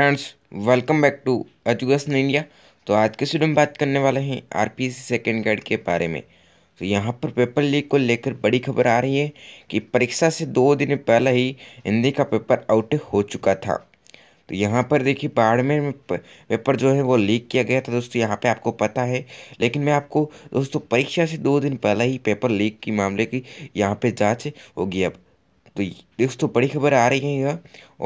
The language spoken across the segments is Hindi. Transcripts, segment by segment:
friends welcome back to education India तो आज के स्टूडियो में बात करने वाले हैं R P S second grade के बारे में तो यहाँ पर पेपर लीक को लेकर बड़ी खबर आ रही है कि परीक्षा से दो दिन पहले ही हिंदी का पेपर आउट हो चुका था तो यहाँ पर देखिए बाड़मेर में पेपर जो है वो लीक किया गया था दोस्तों यहाँ पे आपको पता है लेकिन मैं आपको दोस्तों परीक्षा से दो दिन पहले ही पेपर लीक की मामले की यहाँ पे जांच होगी अब तो दोस्तों बड़ी खबर आ रही है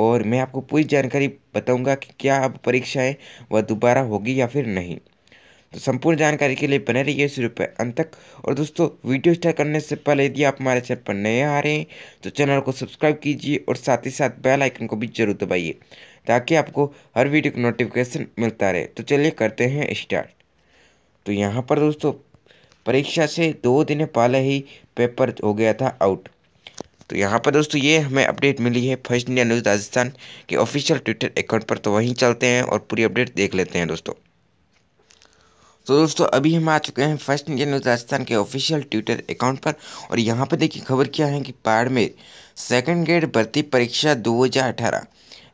और मैं आपको पूरी जानकारी बताऊंगा कि क्या अब परीक्षाएं वह दोबारा होगी या फिर नहीं तो संपूर्ण जानकारी के लिए बने रहिए इस रुपये अंत तक और दोस्तों वीडियो स्टार्ट करने से पहले यदि आप हमारे चैनल पर नए आ रहे हैं तो चैनल को सब्सक्राइब कीजिए और साथ ही साथ बेल आइकन को भी जरूर दबाइए ताकि आपको हर वीडियो का नोटिफिकेशन मिलता रहे तो चलिए करते हैं स्टार्ट तो यहाँ पर दोस्तों परीक्षा से दो दिन पहले ही पेपर हो गया था आउट तो यहाँ पर दोस्तों ये हमें अपडेट मिली है फर्स्ट इंडिया न्यूज़ राजस्थान के ऑफिशियल ट्विटर अकाउंट पर तो वहीं चलते हैं और पूरी अपडेट देख लेते हैं दोस्तों तो दोस्तों अभी हम आ चुके हैं फर्स्ट इंडिया न्यूज़ राजस्थान के ऑफिशियल ट्विटर अकाउंट पर और यहाँ पर देखिए खबर क्या है कि में सेकेंड ग्रेड भर्ती परीक्षा दो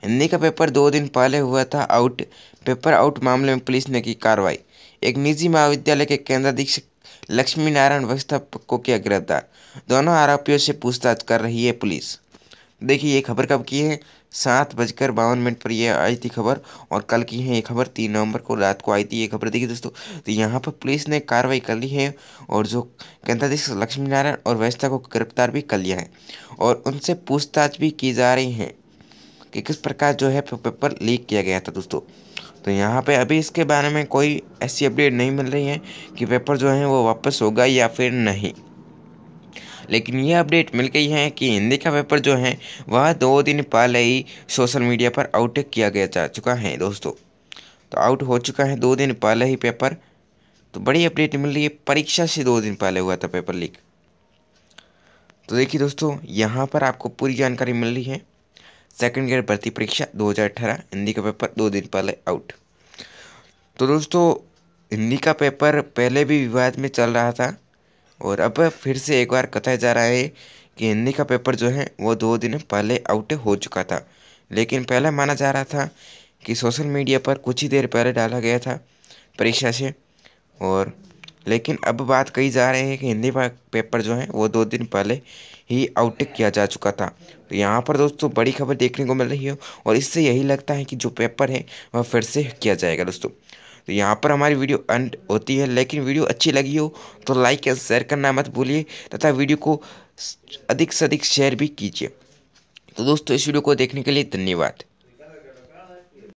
हिंदी का पेपर दो दिन पहले हुआ था आउट पेपर आउट मामले में पुलिस ने की कार्रवाई एक निजी महाविद्यालय के केंद्राधीक्षक लक्ष्मी नारायण व्यवस्थापक को किया गिरफ्तार दोनों आरोपियों से पूछताछ कर रही है पुलिस देखिए ये खबर कब की है सात बजकर बावन मिनट पर ये आई थी खबर और कल की है ये खबर तीन नवंबर को रात को आई थी ये खबर देखिए दोस्तों तो यहाँ पर पुलिस ने कार्रवाई कर ली है और जो केंद्राधीश लक्ष्मी नारायण और व्यवस्था को गिरफ्तार भी कर लिया है और उनसे पूछताछ भी की जा रही है कि किस प्रकार जो है पेपर लीक किया गया था दोस्तों तो यहाँ पे अभी इसके बारे में कोई ऐसी अपडेट नहीं मिल रही है कि पेपर जो है वो वापस होगा या फिर नहीं लेकिन ये अपडेट मिल गई है कि हिंदी का पेपर जो है वह दो दिन पहले ही सोशल मीडिया पर आउट किया गया जा चुका है दोस्तों तो आउट हो चुका है दो दिन पहले ही पेपर तो बड़ी अपडेट मिल रही है परीक्षा से दो दिन पहले हुआ था पेपर लीक तो देखिए दोस्तों यहाँ पर आपको पूरी जानकारी मिल रही है सेकंड ईयर भर्ती परीक्षा 2018 हिंदी का पेपर दो दिन पहले आउट तो दोस्तों हिंदी का पेपर पहले भी विवाद में चल रहा था और अब फिर से एक बार बताया जा रहा है कि हिंदी का पेपर जो है वो दो दिन पहले आउट हो चुका था लेकिन पहले माना जा रहा था कि सोशल मीडिया पर कुछ ही देर पहले डाला गया था परीक्षा से और लेकिन अब बात कही जा रही है कि हिंदी पेपर जो है वो दो दिन पहले ही आउट किया जा चुका था तो यहाँ पर दोस्तों बड़ी खबर देखने को मिल रही है और इससे यही लगता है कि जो पेपर है वह फिर से किया जाएगा दोस्तों तो यहाँ पर हमारी वीडियो एंड होती है लेकिन वीडियो अच्छी लगी हो तो लाइक एंड शेयर करना मत भूलिए तथा वीडियो को अधिक से अधिक शेयर भी कीजिए तो दोस्तों इस वीडियो को देखने के लिए धन्यवाद